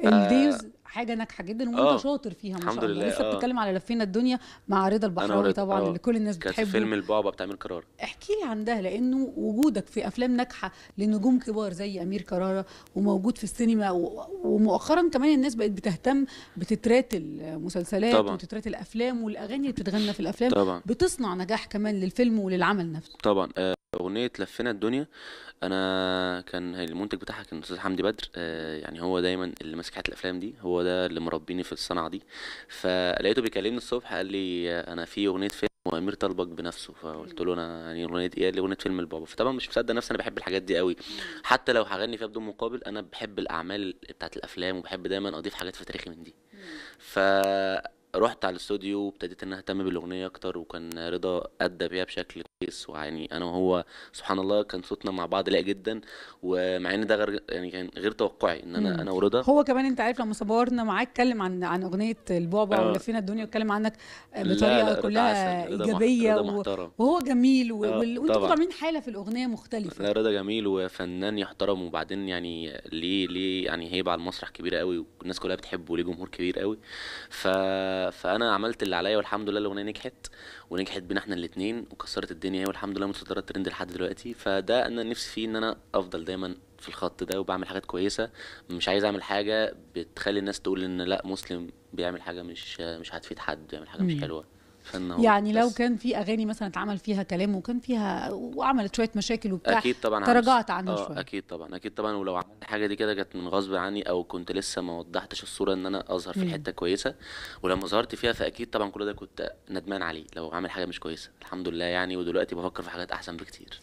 آه، الديوز حاجه ناجحه جدا وانت آه. شاطر فيها ما شاء الله لسه آه. بتتكلم على لفينا الدنيا مع رضا البحراوي طبعا آه. اللي كل الناس بتحبه كان فيلم البعبع بتاع امير كرارة احكي لي عن ده لانه وجودك في افلام ناجحه لنجوم كبار زي امير كرارة وموجود في السينما و... ومؤخرا كمان الناس بقت بتهتم بتترات المسلسلات طبعا. وتترات الافلام والاغاني اللي بتتغنى في الافلام طبعا. بتصنع نجاح كمان للفيلم وللعمل نفسه طبعا آه. أغنية لفينا الدنيا أنا كان المنتج بتاعها كان الأستاذ حمدي بدر آه يعني هو دايما اللي ماسك حتة الأفلام دي هو ده اللي مربيني في الصنعة دي فلقيته بيكلمني الصبح قال لي آه، أنا في أغنية فيلم وأمير طلبك بنفسه فقلت له أنا يعني أغنية إيه قال لي أغنية فيلم البابا فطبعا مش مصدق نفسي أنا بحب الحاجات دي قوي حتى لو هغني فيها بدون مقابل أنا بحب الأعمال بتاعت الأفلام وبحب دايما أضيف حاجات في تاريخي من دي ف رحت على الاستوديو وابتديت ان اهتم بالاغنيه اكتر وكان رضا ادى بيها بشكل كويس ويعني انا وهو سبحان الله كان صوتنا مع بعض لايق جدا ومع ان ده غير يعني كان غير توقعي ان انا مم. انا ورضا هو كمان انت عارف لما صورنا معاك اتكلم عن عن اغنيه البعبع آه. ولفينا الدنيا واتكلم عنك بطريقه كلها رضا ايجابيه رضا محترم. وهو جميل و... آه. وانتوا عاملين حاله في الاغنيه مختلفه لا رضا جميل وفنان يحترم وبعدين يعني ليه ليه يعني هيبه على المسرح كبيره قوي والناس كلها بتحبه وليه جمهور كبير قوي ف فانا عملت اللي عليا والحمد لله الاغنيه نجحت ونجحت بينا احنا الاثنين وكسرت الدنيا والحمد لله متصدره الترند لحد دلوقتي فده انا نفسي فيه ان انا افضل دايما في الخط ده وبعمل حاجات كويسه مش عايز اعمل حاجه بتخلي الناس تقول ان لا مسلم بيعمل حاجه مش مش هتفيد حد بيعمل حاجه مش حلوه يعني لو كان في اغاني مثلا اتعمل فيها كلام وكان فيها وعملت شويه مشاكل وبتاع اكيد طبعا تراجعت عنها آه، شويه اكيد طبعا اكيد طبعا ولو عملت حاجه دي كده كانت من غصب عني او كنت لسه ما وضحتش الصوره ان انا اظهر في حته كويسه ولما ظهرت فيها فاكيد طبعا كل ده كنت ندمان عليه لو عامل حاجه مش كويسه الحمد لله يعني ودلوقتي بفكر في حاجات احسن بكتير